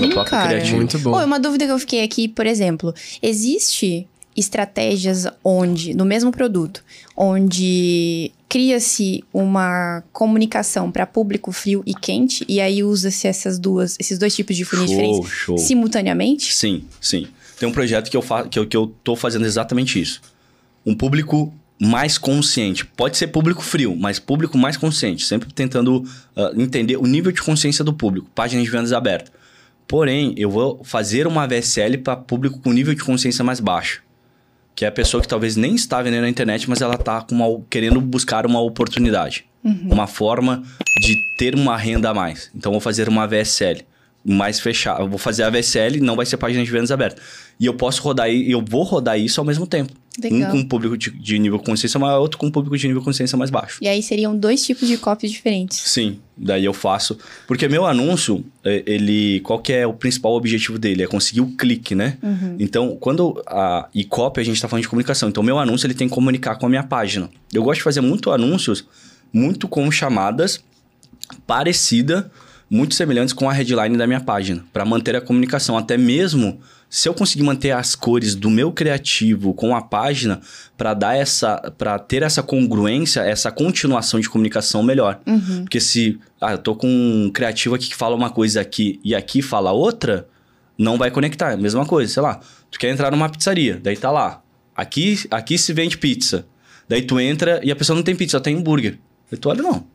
Hum, cara. Muito bom. Oh, uma dúvida que eu fiquei aqui, por exemplo, existe estratégias onde, no mesmo produto, onde cria-se uma comunicação para público frio e quente e aí usa-se essas duas, esses dois tipos de funil show, diferentes show. simultaneamente? Sim, sim. Tem um projeto que eu fa que eu, que eu tô fazendo exatamente isso. Um público mais consciente. Pode ser público frio, mas público mais consciente, sempre tentando uh, entender o nível de consciência do público. Página de vendas aberta. Porém, eu vou fazer uma VSL para público com nível de consciência mais baixo que é a pessoa que talvez nem está vendendo na internet, mas ela está querendo buscar uma oportunidade, uhum. uma forma de ter uma renda a mais. Então, vou fazer uma VSL mais fechada. Eu vou fazer a VSL, não vai ser página de vendas aberta. E eu posso rodar, eu vou rodar isso ao mesmo tempo. Legal. Um com público de, de, nível consciência maior, outro com público de nível consciência mais baixo. E aí seriam dois tipos de cópias diferentes. Sim, daí eu faço. Porque meu anúncio, é, ele. Qual que é o principal objetivo dele? É conseguir o clique, né? Uhum. Então, quando. A, e cópia, a gente tá falando de comunicação. Então, meu anúncio ele tem que comunicar com a minha página. Eu gosto de fazer muito anúncios, muito com chamadas parecida muito semelhantes com a headline da minha página, para manter a comunicação. Até mesmo se eu conseguir manter as cores do meu criativo com a página, para dar essa, para ter essa congruência, essa continuação de comunicação melhor. Uhum. Porque se ah, eu tô com um criativo aqui que fala uma coisa aqui e aqui fala outra, não vai conectar. É mesma coisa, sei lá. Tu quer entrar numa pizzaria, daí tá lá. Aqui, aqui se vende pizza. Daí tu entra e a pessoa não tem pizza, tem hambúrguer. Daí tu olha, não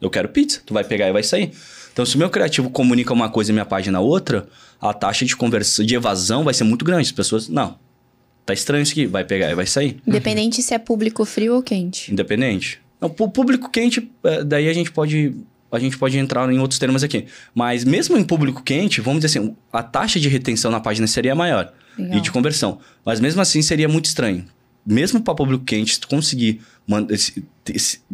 eu quero pizza. Tu vai pegar e vai sair. Então, se o meu criativo comunica uma coisa e minha página outra, a taxa de conversa, de evasão vai ser muito grande. As pessoas, não, tá estranho isso aqui, vai pegar e vai sair. Independente uhum. se é público frio ou quente. Independente. Não, público quente, é, daí a gente pode a gente pode entrar em outros termos aqui. Mas mesmo em público quente, vamos dizer assim, a taxa de retenção na página seria maior Legal. e de conversão. Mas mesmo assim seria muito estranho. Mesmo para público quente, se tu conseguir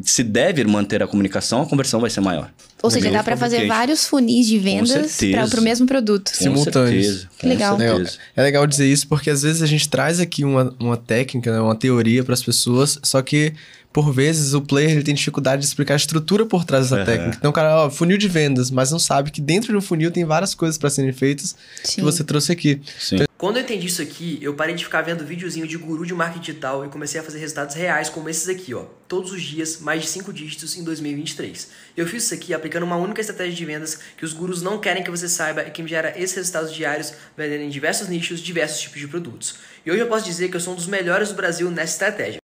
se deve manter a comunicação, a conversão vai ser maior. Ou seja, dá para fazer vários funis de vendas para o mesmo produto. Simultâneos. Que legal. É, é legal dizer isso porque às vezes a gente traz aqui uma, uma técnica, né, uma teoria para as pessoas, só que por vezes o player ele tem dificuldade de explicar a estrutura por trás dessa uhum. técnica. Então, o cara, ó, funil de vendas, mas não sabe que dentro de um funil tem várias coisas para serem feitas Sim. que você trouxe aqui. Então... Quando eu entendi isso aqui, eu parei de ficar vendo videozinho de guru de marketing digital e comecei a fazer resultados reais como esses aqui, ó, todos os dias, mais de 5 dígitos em 2023. Eu fiz isso aqui aplicando uma única estratégia de vendas que os gurus não querem que você saiba e que me gera esses resultados diários vendendo em diversos nichos, diversos tipos de produtos. E hoje eu posso dizer que eu sou um dos melhores do Brasil nessa estratégia.